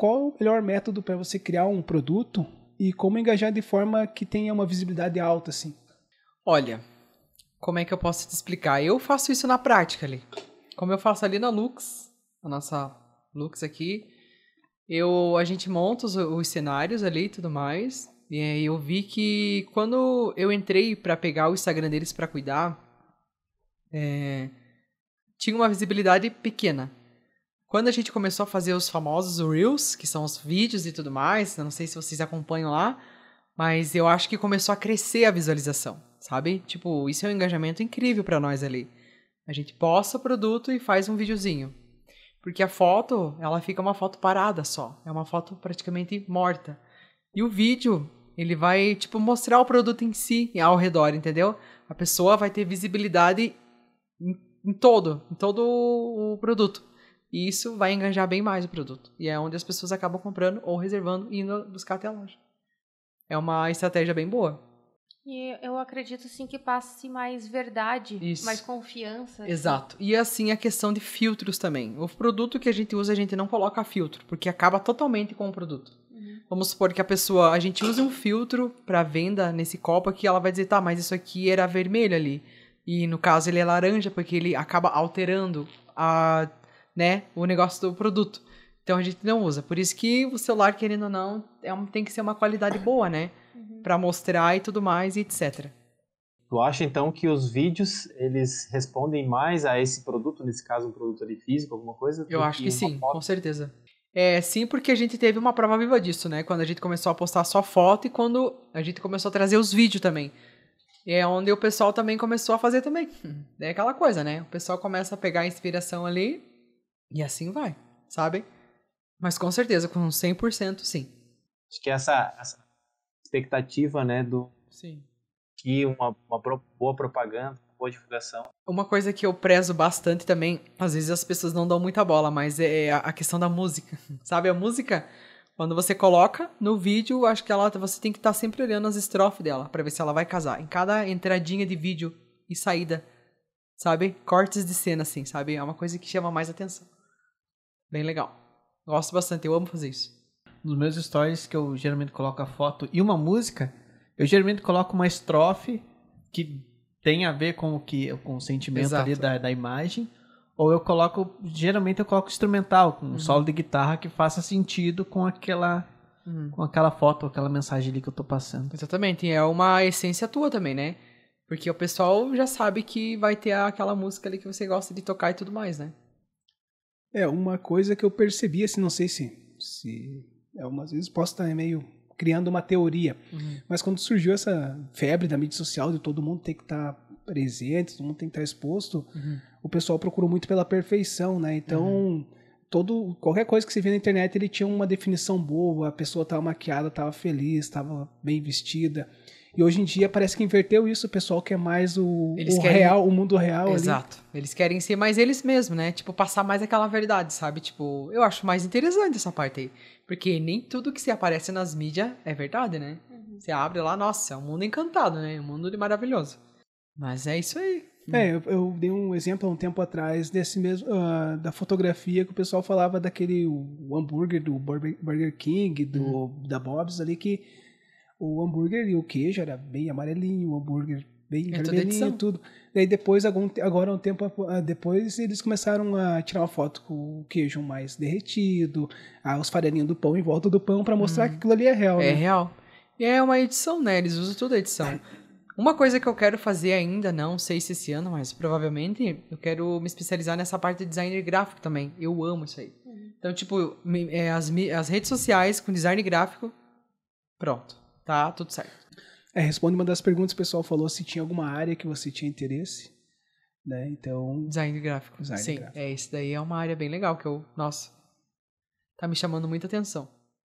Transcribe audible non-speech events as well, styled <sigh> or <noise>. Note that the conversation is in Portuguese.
qual o melhor método para você criar um produto e como engajar de forma que tenha uma visibilidade alta, assim? Olha, como é que eu posso te explicar? Eu faço isso na prática ali. Como eu faço ali na Lux, a nossa Lux aqui, eu a gente monta os, os cenários ali e tudo mais. E aí eu vi que quando eu entrei para pegar o Instagram deles para cuidar, é, tinha uma visibilidade pequena. Quando a gente começou a fazer os famosos Reels, que são os vídeos e tudo mais, não sei se vocês acompanham lá, mas eu acho que começou a crescer a visualização, sabe? Tipo, isso é um engajamento incrível para nós ali. A gente posta o produto e faz um videozinho. Porque a foto, ela fica uma foto parada só, é uma foto praticamente morta. E o vídeo, ele vai, tipo, mostrar o produto em si, ao redor, entendeu? A pessoa vai ter visibilidade em, em todo, em todo o produto. E isso vai enganjar bem mais o produto. E é onde as pessoas acabam comprando ou reservando e indo buscar até a loja. É uma estratégia bem boa. E eu acredito sim que passe mais verdade, Isso. mais confiança. Assim. Exato. Assim. E assim a questão de filtros também. O produto que a gente usa, a gente não coloca filtro, porque acaba totalmente com o produto. Uhum. Vamos supor que a pessoa, a gente usa um filtro para venda nesse copo aqui, ela vai dizer, tá, mas isso aqui era vermelho ali. E no caso ele é laranja, porque ele acaba alterando a né, o negócio do produto. Então a gente não usa. Por isso que o celular, querendo ou não, é um, tem que ser uma qualidade boa, né? Uhum. Para mostrar e tudo mais e etc. Tu acha então que os vídeos eles respondem mais a esse produto, nesse caso um produto ali físico, alguma coisa? Eu acho que, que sim, foto? com certeza. É, sim, porque a gente teve uma prova viva disso, né? Quando a gente começou a postar só foto e quando a gente começou a trazer os vídeos também. É onde o pessoal também começou a fazer também. <laughs> É aquela coisa, né? O pessoal começa a pegar a inspiração ali e assim vai, sabe? Mas com certeza, com 100% sim. Acho que essa, essa expectativa, né, do... Sim. Que uma, uma boa propaganda, uma boa divulgação. Uma coisa que eu prezo bastante também, às vezes as pessoas não dão muita bola, mas é, é a questão da música. <laughs> Sabe, a música... Quando você coloca no vídeo, acho que ela, você tem que estar tá sempre olhando as estrofes dela para ver se ela vai casar. Em cada entradinha de vídeo e saída, sabe? Cortes de cena, assim, sabe? É uma coisa que chama mais atenção. Bem legal. Gosto bastante, eu amo fazer isso. Nos meus stories que eu geralmente coloco a foto e uma música, eu geralmente coloco uma estrofe que tem a ver com o que com o sentimento Exato. ali da, da imagem, ou eu coloco, geralmente eu coloco instrumental, com um uhum. solo de guitarra que faça sentido com aquela uhum. com aquela foto, aquela mensagem ali que eu tô passando. Exatamente, é uma essência tua também, né? Porque o pessoal já sabe que vai ter aquela música ali que você gosta de tocar e tudo mais, né? É, uma coisa que eu percebi, assim, não sei se, se algumas é vezes posso estar meio criando uma teoria, uhum. mas quando surgiu essa febre da mídia social de todo mundo ter que estar tá presente, todo mundo tem que estar tá exposto, uhum. o pessoal procurou muito pela perfeição, né? Então, uhum. todo, qualquer coisa que você vê na internet, ele tinha uma definição boa, a pessoa estava maquiada, estava feliz, estava bem vestida. E hoje em dia parece que inverteu isso, o pessoal quer mais o, eles o querem... real, o mundo real. Exato. Ali. Eles querem ser mais eles mesmos, né? Tipo, passar mais aquela verdade, sabe? Tipo, eu acho mais interessante essa parte aí. Porque nem tudo que se aparece nas mídias é verdade, né? Uhum. Você abre lá, nossa, é um mundo encantado, né? Um mundo maravilhoso. Mas é isso aí. É, eu, eu, dei um exemplo há um tempo atrás desse mesmo uh, da fotografia que o pessoal falava daquele o hambúrguer do Burger King, do uhum. da Bob's ali que o hambúrguer e o queijo era bem amarelinho, o hambúrguer bem é vermelhinho, tudo. Daí depois, algum, agora um tempo ah, depois, eles começaram a tirar uma foto com o queijo mais derretido, ah, os farelinhos do pão em volta do pão para mostrar hum. que aquilo ali é real. É né? real. E é uma edição, né? Eles usam toda a edição. Uma coisa que eu quero fazer ainda, não sei se esse ano, mas provavelmente eu quero me especializar nessa parte de design gráfico também. Eu amo isso aí. Uhum. Então, tipo, é, as, as redes sociais com design gráfico, pronto. Tá tudo certo. É, responde uma das perguntas, o pessoal falou se tinha alguma área que você tinha interesse. Né? Então. Design gráfico. Design Sim, gráfico. é, esse daí é uma área bem legal que eu. Nossa. Tá me chamando muita atenção.